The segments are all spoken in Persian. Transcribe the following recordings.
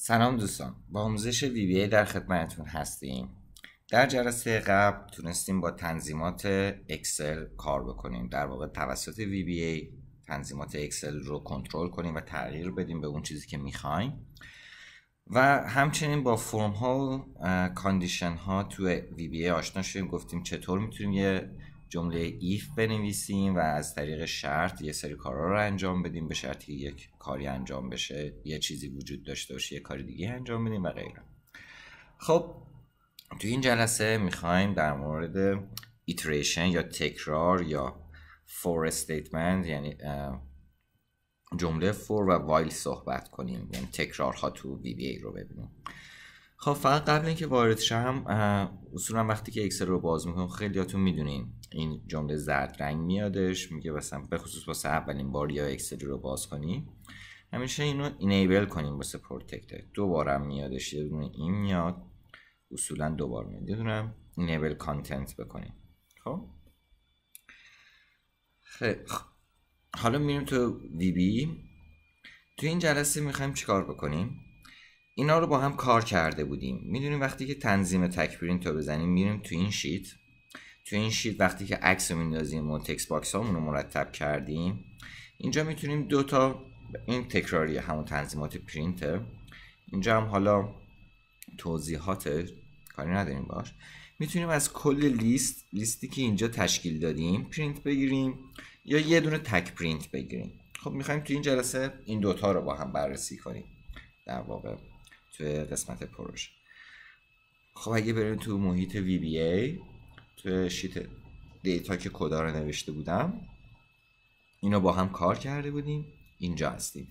سلام دوستان با آموزش وی بی ای در خدمتتون هستیم در جلسه قبل تونستیم با تنظیمات اکسل کار بکنیم در واقع توسط وی بی ای تنظیمات اکسل رو کنترل کنیم و تغییر بدیم به اون چیزی که میخوایم و همچنین با فرم ها و کاندیشن ها تو وی بی ای آشنا شدیم گفتیم چطور میتونیم یه جمله ایف بنویسیم و از طریق شرط یه سری کارا رو انجام بدیم به شرطی که یک کاری انجام بشه یه چیزی وجود داشته باشه یه کار دیگه انجام بدیم و غیره خب تو این جلسه میخوایم در مورد ایتریشن یا تکرار یا فور استیتمنت یعنی جمله فور و وایل صحبت کنیم یعنی تکرارها تو وی بی ای رو ببینیم خب فقط قبل اینکه وارد شم اصولا وقتی که اکسل رو باز میکنم خیلیاتون میدونین این جمله زرد رنگ میادش میگه مثلا به خصوص واسه اولین بار یا اکسل رو باز کنی همیشه اینو اینیبل کنیم واسه پروتکتد دوبارم میادش یه دونه این میاد اصولا دوبار میاد یه دونه اینیبل کانتنت بکنیم خب حالا میریم تو دی بی تو این جلسه میخوایم چیکار بکنیم اینا رو با هم کار کرده بودیم میدونیم وقتی که تنظیم پرینت رو بزنیم میریم تو این شیت تو این شیت وقتی که عکس رو میندازیم و تکس باکس رو مرتب کردیم اینجا میتونیم دو تا این تکراری همون تنظیمات پرینتر اینجا هم حالا توضیحات کاری نداریم باش میتونیم از کل لیست لیستی که اینجا تشکیل دادیم پرینت بگیریم یا یه دونه تک پرینت بگیریم خب میخوایم تو این جلسه این دوتا رو با هم بررسی کنیم در واقع توی قسمت پروژه خب اگه بریم تو محیط وی بی ای توی شیت دیتا که کدا رو نوشته بودم اینو با هم کار کرده بودیم اینجا هستیم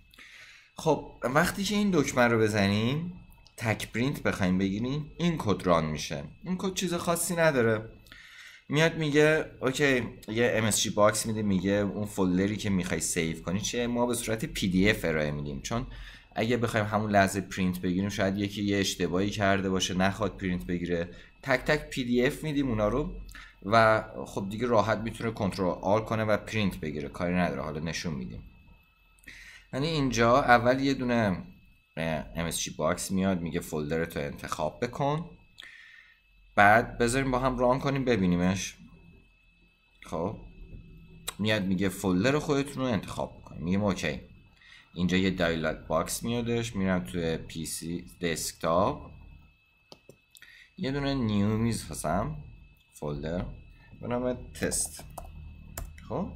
خب وقتی که این دکمه رو بزنیم تک پرینت بخوایم بگیریم این کد ران میشه این کد چیز خاصی نداره میاد میگه اوکی یه MSG باکس میده میگه اون فولدری که میخوای سیو کنی چه ما به صورت PDF ارائه میدیم چون اگه بخوایم همون لحظه پرینت بگیریم شاید یکی یه اشتباهی کرده باشه نخواد پرینت بگیره تک تک پی دی اف میدیم اونا رو و خب دیگه راحت میتونه کنترل آل کنه و پرینت بگیره کاری نداره حالا نشون میدیم یعنی اینجا اول یه دونه MSG باکس میاد میگه فولدر تو انتخاب بکن بعد بذاریم با هم ران کنیم ببینیمش خب میاد میگه فولدر خودتون رو انتخاب بکنیم میگه اوکی اینجا یه دایلگ باکس میادش میرم توی پی سی دسکتاپ یه دونه نیو میز هستم فولدر به تست خب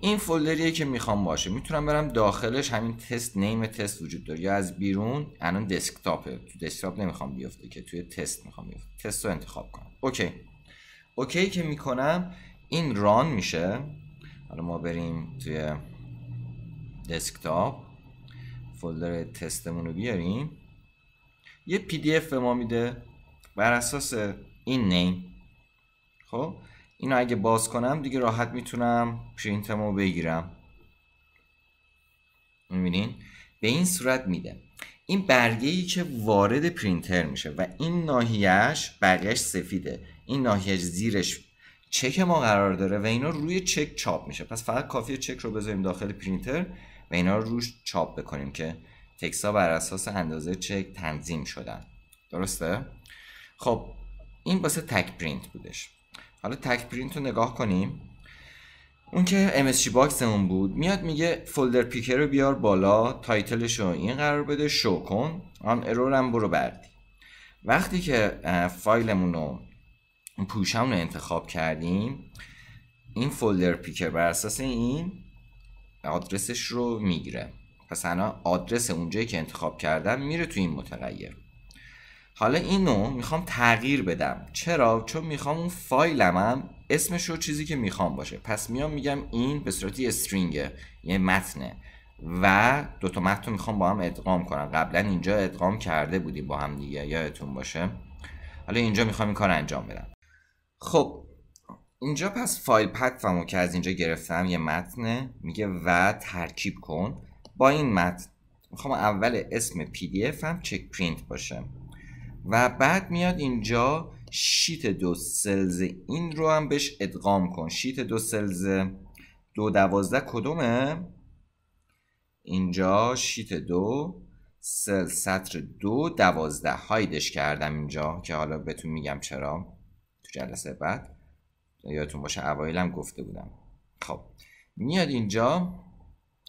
این فولدریه که میخوام باشه میتونم برم داخلش همین تست نیم تست وجود داره یا از بیرون الان دسکتاپه تو دسکتاپ نمیخوام بیفته که توی تست میخوام بیفته تست رو انتخاب کنم اوکی اوکی که میکنم این ران میشه حالا ما بریم توی دسکتاپ فولدر تستمون رو بیاریم یه پی دی اف به ما میده بر اساس این نیم خب اینو اگه باز کنم دیگه راحت میتونم پرینتمو بگیرم میبینین به این صورت میده این برگه ای که وارد پرینتر میشه و این ناحیهش برگهش سفیده این ناحیهش زیرش چک ما قرار داره و اینا روی چک چاپ میشه پس فقط کافیه چک رو بذاریم داخل پرینتر و اینا رو روش چاپ بکنیم که تکس ها بر اساس اندازه چک تنظیم شدن درسته؟ خب این واسه تک پرینت بودش حالا تک پرینت رو نگاه کنیم اون که MSG باکسمون بود میاد میگه فولدر پیکر رو بیار بالا تایتلش رو این قرار بده شو کن آن هم برو بردی وقتی که فایلمون رو رو انتخاب کردیم این فولدر پیکر بر اساس این آدرسش رو میگیره پس انا آدرس اونجایی که انتخاب کردم میره تو این متغیر حالا اینو میخوام تغییر بدم چرا چون میخوام اون فایلم هم اسمش رو چیزی که میخوام باشه پس میام میگم این به صورتی استرینگه یه متنه و دو تا متن رو میخوام با هم ادغام کنم قبلا اینجا ادغام کرده بودیم با هم دیگه یادتون باشه حالا اینجا میخوام این کار انجام بدم خب اینجا پس فایل پتفمو که از اینجا گرفتم یه متنه میگه و ترکیب کن با این متن میخوام اول اسم پی دی اف هم چک پرینت باشه و بعد میاد اینجا شیت دو سلز این رو هم بهش ادغام کن شیت دو سلز دو دوازده کدومه اینجا شیت دو سل سطر دو دوازده هایدش کردم اینجا که حالا بهتون میگم چرا تو جلسه بعد یادتون باشه اوایلم گفته بودم خب میاد اینجا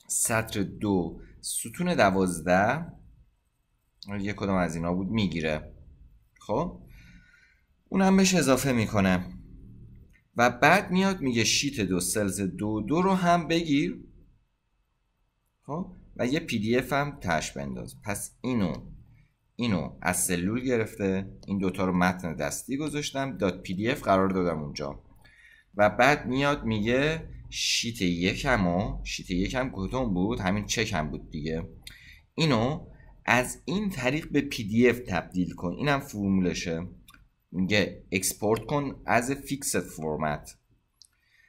سطر دو ستون دوازده یه کدوم از اینا بود میگیره خب اون هم بهش اضافه میکنه و بعد میاد میگه شیت دو سلز دو دو رو هم بگیر خب و یه پی دی اف هم تش بنداز پس اینو اینو از سلول گرفته این دوتا رو متن دستی گذاشتم داد پی دی اف قرار دادم اونجا و بعد میاد میگه شیت یکم و شیت یکم بود همین چکم بود دیگه اینو از این طریق به پی دی اف تبدیل کن اینم فرمولشه میگه اکسپورت کن از فیکس فرمت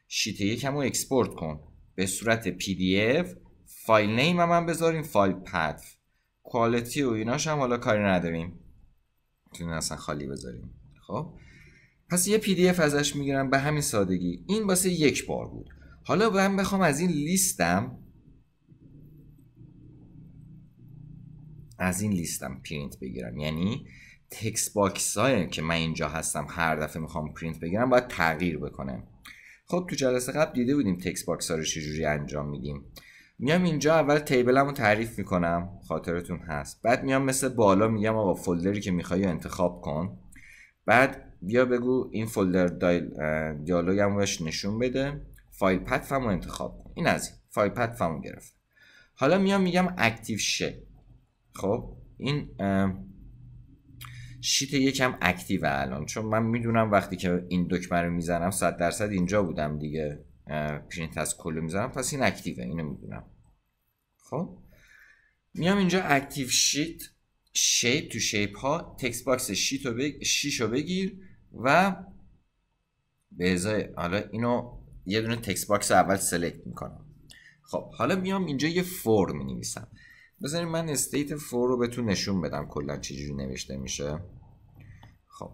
شیت یکم رو اکسپورت کن به صورت پی دی اف فایل نیم هم, هم بذاریم فایل پد کوالیتی و ایناش هم حالا کاری نداریم میتونیم اصلا خالی بذاریم خب پس یه پی دی اف ازش میگیرم به همین سادگی این واسه یک بار بود حالا من بخوام از این لیستم از این لیستم پرینت بگیرم یعنی تکس باکس های که من اینجا هستم هر دفعه میخوام پرینت بگیرم باید تغییر بکنم خب تو جلسه قبل دیده بودیم تکس باکس ها رو چجوری انجام میدیم میام اینجا اول تیبلم رو تعریف میکنم خاطرتون هست بعد میام مثل بالا میگم آقا فولدری که میخوای انتخاب کن بعد بیا بگو این فولدر دایل دیالوگم نشون بده فایل فم رو انتخاب کن این از این فایل فم رو گرفت حالا میام میگم اکتیو شه خب این شیت یکم اکتیو الان چون من میدونم وقتی که این دکمه رو میزنم صد درصد اینجا بودم دیگه پرینت از کلو میزنم پس این اکتیفه اینو میدونم خب میام اینجا اکتیو شیت شیپ تو شیپ ها تکست باکس شیت رو بگیر و به ازای حالا اینو یه دونه تکست باکس اول سلکت میکنم خب حالا میام اینجا یه فور می نویسم من استیت فور رو بهتون نشون بدم کلا چجوری نوشته میشه خب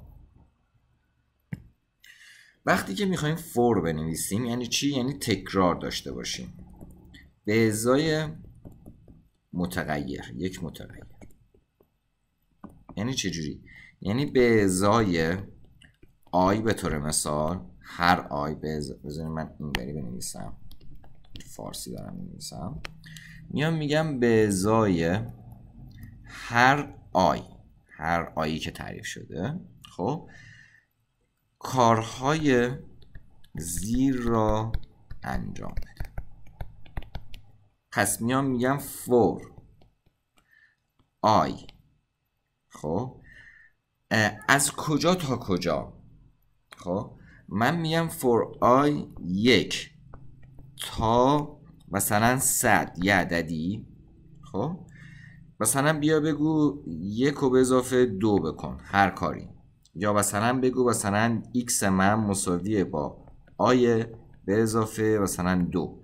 وقتی که میخوایم فور بنویسیم یعنی چی یعنی تکرار داشته باشیم به ازای متغیر یک متغیر یعنی چجوری یعنی به ازای آی به طور مثال هر آی بذاریم من بری بنویسم فارسی دارم بنویسم میام میگم به ازای هر آی هر آیی که تعریف شده خب کارهای زیر را انجام بده پس میام میگم فور آی خب از کجا تا کجا خب من میگم for i یک تا مثلا صد یه عددی خب مثلا بیا بگو یک و به اضافه دو بکن هر کاری یا مثلا بگو مثلا x من مساویه با i به اضافه مثلا دو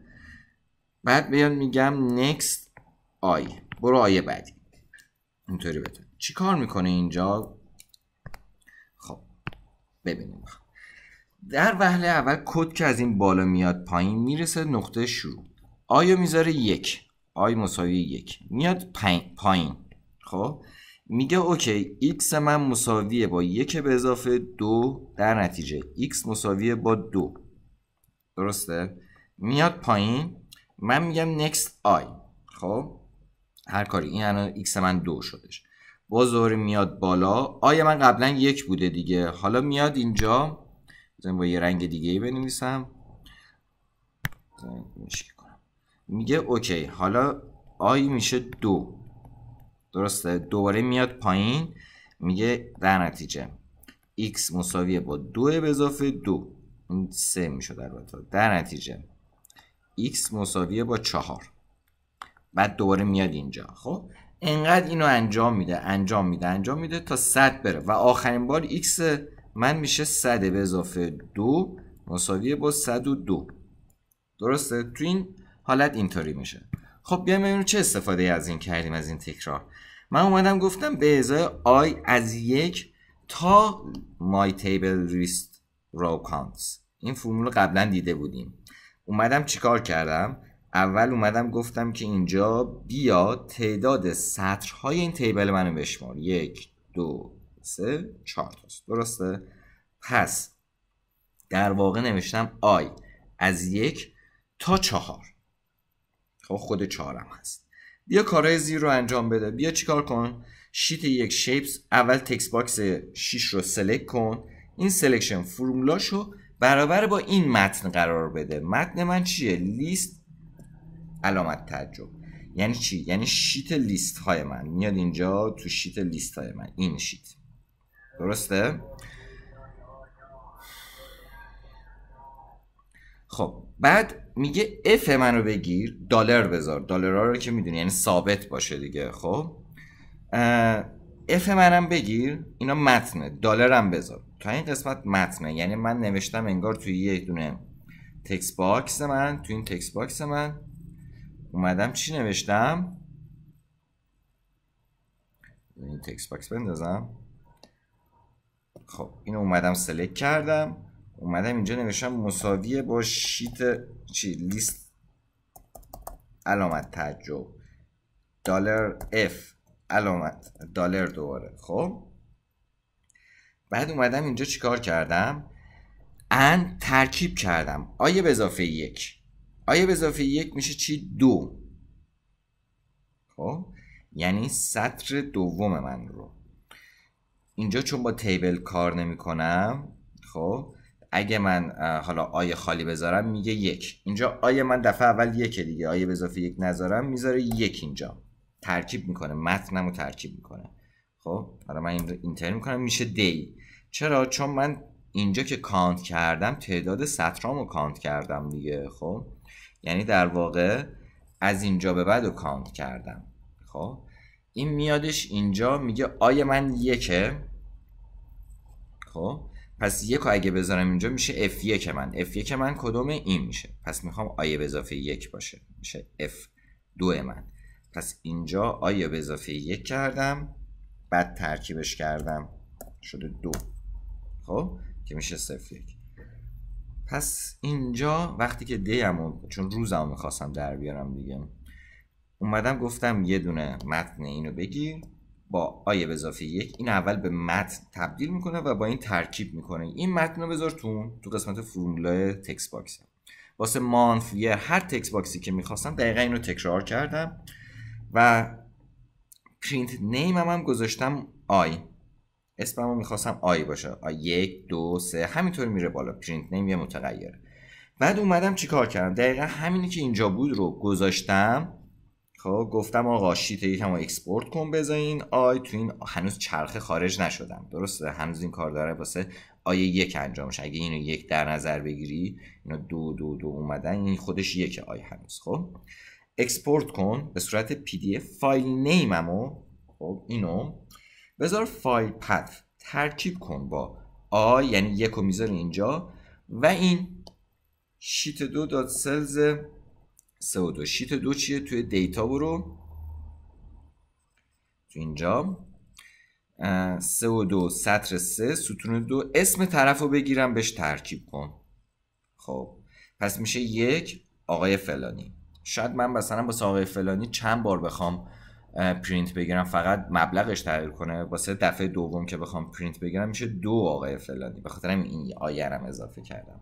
بعد بیان میگم next i برو i بعدی اینطوری بتون چی کار میکنه اینجا خب ببینیم در وهله اول کد که از این بالا میاد پایین میرسه نقطه شروع آیا میذاره یک آی مساوی یک میاد پایین خب میگه اوکی x من مساویه با یک به اضافه دو در نتیجه x مساویه با دو درسته میاد پایین من میگم next آی خب هر کاری این الان x من دو شدش با میاد بالا آیا من قبلا یک بوده دیگه حالا میاد اینجا بزنیم با یه رنگ دیگه ای بنویسم میگه اوکی حالا آی میشه دو درسته دوباره میاد پایین میگه در نتیجه x مساویه با دو به اضافه دو این سه میشد در نتیجه x مساویه با چهار بعد دوباره میاد اینجا خب انقدر اینو انجام میده انجام میده انجام میده تا 100 بره و آخرین بار x من میشه 100 به اضافه دو مساویه با 102 درسته تو این حالت اینطوری میشه خب بیایم ببینیم چه استفاده از این کردیم از این تکرار من اومدم گفتم به ازای آی از یک تا مای تیبل ریست رو کانتس این فرمول قبلا دیده بودیم اومدم چیکار کردم اول اومدم گفتم که اینجا بیا تعداد سطرهای این تیبل منو بشمار یک دو سه چهار درسته پس در واقع نوشتم آی از یک تا چهار خب خود چهارم هست بیا کارهای زیر رو انجام بده بیا چیکار کن شیت یک شیپس اول تکس باکس 6 رو سلکت کن این سلکشن فرمولاشو برابر با این متن قرار بده متن من چیه لیست علامت تعجب یعنی چی یعنی شیت لیست های من میاد اینجا تو شیت لیست های من این شیت درسته خب بعد میگه اف منو بگیر دلار بذار دلار رو که میدونی یعنی ثابت باشه دیگه خب اف منم بگیر اینا متنه دلارم بذار تا این قسمت متنه یعنی من نوشتم انگار توی یه دونه تکس باکس من توی این تکس باکس من اومدم چی نوشتم این تکس باکس بندازم خب اینو اومدم سلک کردم اومدم اینجا نوشتم مساویه با شیت چی لیست علامت تعجب دلار اف علامت دلار دوباره خب بعد اومدم اینجا چیکار کردم ان ترکیب کردم آیه به اضافه یک آیه به اضافه یک میشه چی دو خب یعنی سطر دوم من رو اینجا چون با تیبل کار نمی کنم خب اگه من حالا آی خالی بذارم میگه یک اینجا آیه من دفعه اول یکه دیگه آیه به اضافه یک نذارم میذاره یک اینجا ترکیب میکنه متنم رو ترکیب میکنه خب حالا من این رو اینتر میکنم میشه دی چرا چون من اینجا که کانت کردم تعداد سطرامو کانت کردم دیگه خب یعنی در واقع از اینجا به بعد رو کانت کردم خب این میادش اینجا میگه آیه من یکه خب؟ پس یک اگه بذارم اینجا میشه F1 من F1 من کدوم این میشه پس میخوام آیه به اضافه یک باشه میشه F2 من پس اینجا آیه به اضافه یک کردم بعد ترکیبش کردم شده دو خب که میشه صفر یک پس اینجا وقتی که دیمو چون روزمو میخواستم در بیارم دیگه اومدم گفتم یه دونه متن اینو بگیر با آی به اضافه یک این اول به متن تبدیل میکنه و با این ترکیب میکنه این متن رو بذار تو تو قسمت فرمولای تکس باکس واسه مانف هر تکس باکسی که میخواستم دقیقا این رو تکرار کردم و پرینت نیم هم, هم گذاشتم آی اسمم رو میخواستم آی باشه آی یک دو سه همینطور میره بالا پرینت نیم یه متغیره بعد اومدم چیکار کردم دقیقا همینی که اینجا بود رو گذاشتم خب گفتم آقا شیت یکم رو اکسپورت کن بذارین آی تو این هنوز چرخه خارج نشدم درسته هنوز این کار داره واسه آی یک انجام میشه اگه اینو یک در نظر بگیری اینو دو دو دو اومدن این خودش یک آی هنوز خب اکسپورت کن به صورت پی دی اف فایل نیممو خب اینو بذار فایل پث ترکیب کن با آی یعنی یک رو اینجا و این شیت دو دات سلز سه و شیت دو چیه توی دیتا برو تو اینجا سه و دو سطر سه ستون دو اسم طرف رو بگیرم بهش ترکیب کن خب پس میشه یک آقای فلانی شاید من مثلا با آقای فلانی چند بار بخوام پرینت بگیرم فقط مبلغش تغییر کنه واسه دفعه دوم که بخوام پرینت بگیرم میشه دو آقای فلانی به خاطر این آیرم اضافه کردم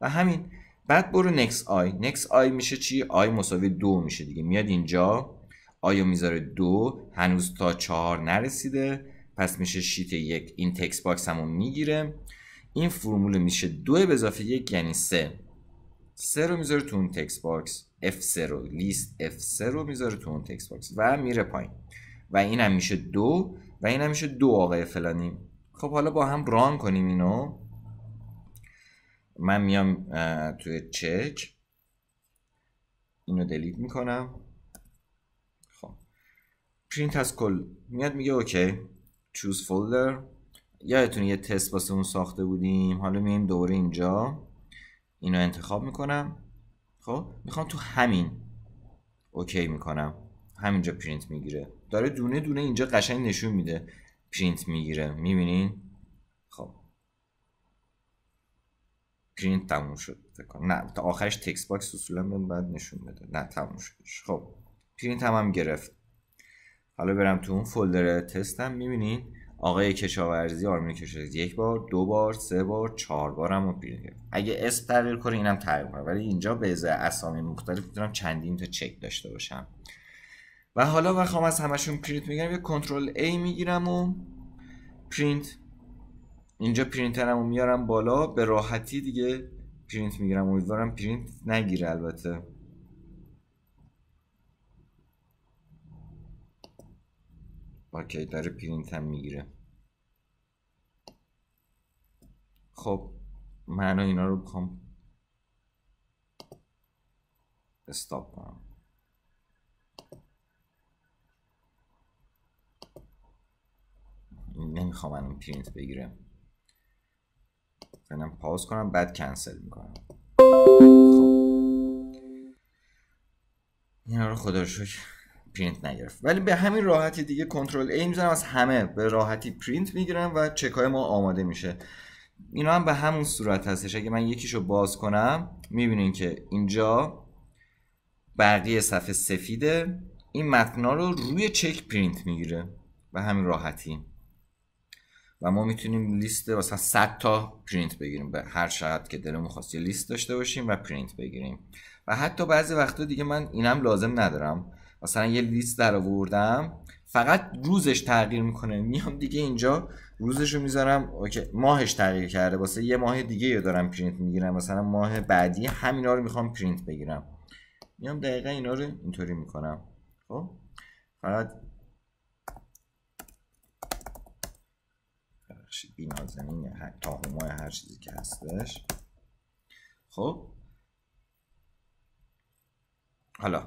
و همین بعد برو نکس آی نکس آی میشه چی آی مساوی دو میشه دیگه میاد اینجا آیو میذاره دو هنوز تا چهار نرسیده پس میشه شیت یک این تکس باکس همون میگیره این فرمول میشه دو به اضافه یک یعنی سه سه رو میذاره تو اون تکس باکس F0 رو لیست F0 رو میذاره تو اون تکس باکس و میره پایین و این هم میشه دو و این هم میشه دو آقای فلانی خب حالا با هم ران کنیم اینو من میام توی چک اینو دلیت میکنم خب پرینت از کل میاد میگه اوکی چوز فولدر یادتون یه تست واسه اون ساخته بودیم حالا میایم دوره اینجا اینو انتخاب میکنم خب میخوام تو همین اوکی میکنم همینجا پرینت میگیره داره دونه دونه اینجا قشنگ نشون میده پرینت میگیره میبینین گرین تموم شد نه تا آخرش تکس باکس اصولا من بعد نشون بده نه تموم خب پرینت هم, هم گرفت حالا برم تو اون فولدر تستم میبینین آقای کشاورزی آرمین کشاورزی یک بار دو بار سه بار چهار بار هم پرینت اگه اسم تغییر کنه اینم تغییر کنه ولی اینجا به از اسامی مختلف میتونم چندین تا چک داشته باشم و حالا بخوام از همشون پرینت میگیرم یه کنترل A میگیرم و پرینت اینجا پرینترمو میارم بالا به راحتی دیگه پرینت میگیرم امیدوارم پرینت نگیره البته اوکی داره پرینت هم میگیره خب من اینا رو بخوام استاپ کنم نمیخوام اون پرینت بگیرم فعلا یعنی پاوز کنم بعد کنسل میکنم خب. اینا رو خدا رو پرینت نگرفت ولی به همین راحتی دیگه کنترل ای میزنم از همه به راحتی پرینت میگیرم و چک های ما آماده میشه اینا هم به همون صورت هستش اگه من یکیشو باز کنم میبینین که اینجا بقیه صفحه سفیده این متنا رو روی چک پرینت میگیره به همین راحتی و ما میتونیم لیست مثلا 100 تا پرینت بگیریم به هر شاید که دلمون خواست یه لیست داشته باشیم و پرینت بگیریم و حتی بعضی وقتا دیگه من اینم لازم ندارم مثلا یه لیست در آوردم فقط روزش تغییر میکنه میام دیگه اینجا روزش رو میذارم اوکی ماهش تغییر کرده واسه یه ماه دیگه یه دارم پرینت میگیرم مثلا ماه بعدی همینا رو میخوام پرینت بگیرم میام دقیقا اینا رو اینطوری میکنم خب فقط ببخشید بینازنین هر چیزی که هستش خب حالا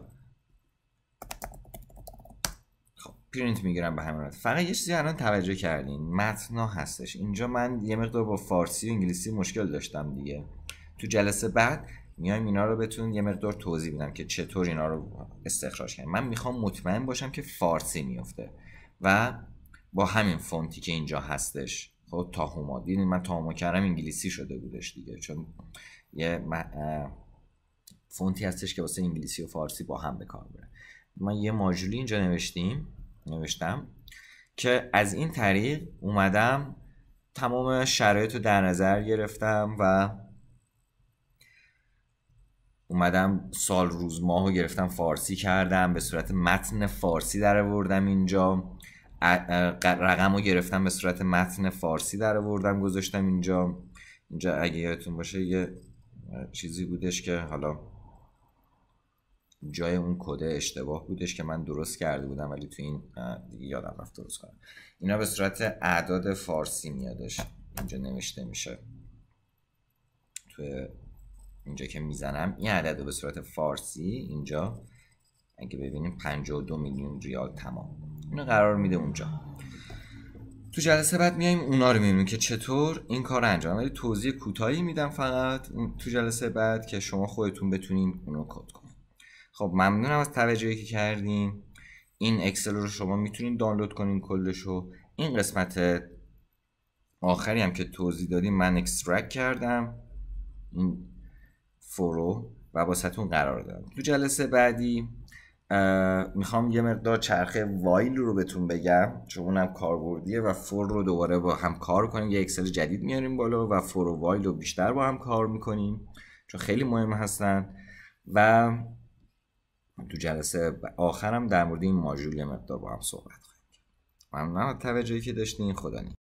خب پرینت میگیرم به همین فقط یه چیزی الان توجه کردین متنا هستش اینجا من یه مقدار با فارسی و انگلیسی مشکل داشتم دیگه تو جلسه بعد میایم اینا رو بتون یه مقدار توضیح بدم که چطور اینا رو استخراج کنیم من میخوام مطمئن باشم که فارسی میفته و با همین فونتی که اینجا هستش خب هما دیدین من هما کردم انگلیسی شده بودش دیگه چون یه فونتی هستش که واسه انگلیسی و فارسی با هم به کار بره من یه ماجولی اینجا نوشتیم نوشتم که از این طریق اومدم تمام شرایط رو در نظر گرفتم و اومدم سال روز ماه رو گرفتم فارسی کردم به صورت متن فارسی در آوردم اینجا رقم رو گرفتم به صورت متن فارسی در آوردم گذاشتم اینجا اینجا اگه یادتون باشه یه چیزی بودش که حالا جای اون کده اشتباه بودش که من درست کرده بودم ولی تو این دیگه یادم رفت درست کنم اینا به صورت اعداد فارسی میادش اینجا نوشته میشه تو اینجا که میزنم این عدد به صورت فارسی اینجا اگه ببینیم 52 میلیون ریال تمام اینو قرار میده اونجا تو جلسه بعد میایم اونا رو میبینیم که چطور این کار انجام ولی توضیح کوتاهی میدم فقط تو جلسه بعد که شما خودتون بتونین اونو کد کنید خب ممنونم از توجهی که کردین این اکسل رو شما میتونین دانلود کنین رو. این قسمت آخری هم که توضیح دادیم من اکسترکت کردم این فرو و با قرار دادم تو جلسه بعدی میخوام یه مقدار چرخه وایل رو بهتون بگم چون اونم کاربردیه و فور رو دوباره با هم کار کنیم یه اکسل جدید میاریم بالا و فور و وایل رو بیشتر با هم کار میکنیم چون خیلی مهم هستن و تو جلسه آخرم در مورد این ماژول یه با هم صحبت خواهیم ممنونم از توجهی که داشتین خدا نید.